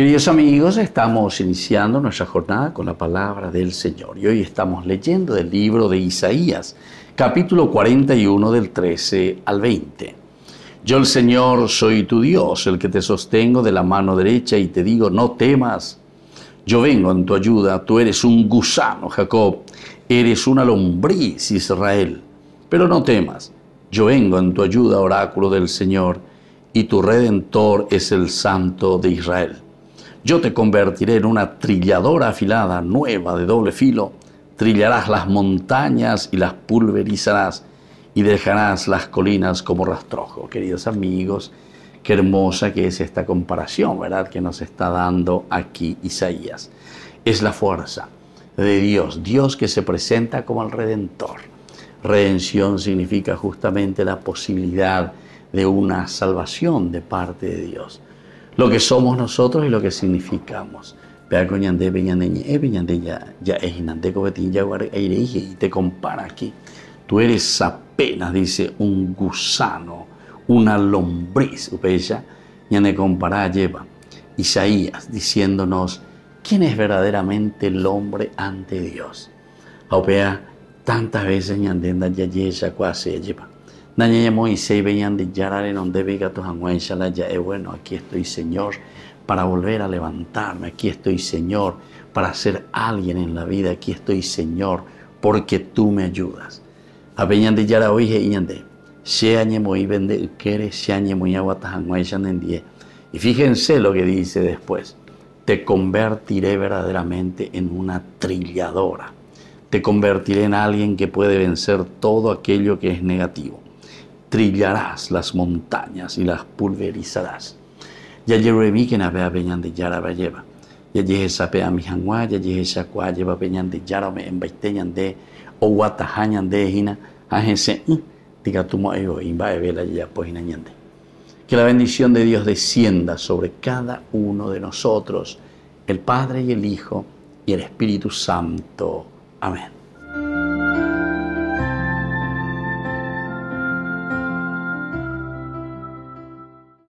Queridos amigos, estamos iniciando nuestra jornada con la palabra del Señor y hoy estamos leyendo del libro de Isaías, capítulo 41 del 13 al 20. Yo el Señor soy tu Dios, el que te sostengo de la mano derecha y te digo, no temas, yo vengo en tu ayuda, tú eres un gusano, Jacob, eres una lombriz, Israel, pero no temas, yo vengo en tu ayuda, oráculo del Señor, y tu redentor es el Santo de Israel. Yo te convertiré en una trilladora afilada, nueva, de doble filo. Trillarás las montañas y las pulverizarás y dejarás las colinas como rastrojo. Queridos amigos, qué hermosa que es esta comparación, ¿verdad?, que nos está dando aquí Isaías. Es la fuerza de Dios, Dios que se presenta como el redentor. Redención significa justamente la posibilidad de una salvación de parte de Dios lo que somos nosotros y lo que significamos. pe eh, ya es y te compara aquí. Tú eres apenas, dice, un gusano, una lombriz, Ya ñane compara lleva. Isaías diciéndonos, ¿quién es verdaderamente el hombre ante Dios? Ah, tantas veces ñandenda, ya, ya, lleva es bueno, aquí estoy Señor para volver a levantarme, aquí estoy Señor para ser alguien en la vida, aquí estoy Señor porque tú me ayudas. A de se añemo y vende Y fíjense lo que dice después, te convertiré verdaderamente en una trilladora. Te convertiré en alguien que puede vencer todo aquello que es negativo trillarás las montañas y las pulverizarás. Ya mi que navea peñan de yara valleva. Yayeje ya mijangua, esa shakua lleva peñan de yara me embaisteñan de mm, o guatajañan de hina, ajense, diga tumo ego, imba evela ya pues ñande. Que la bendición de Dios descienda sobre cada uno de nosotros, el Padre y el Hijo y el Espíritu Santo. Amén.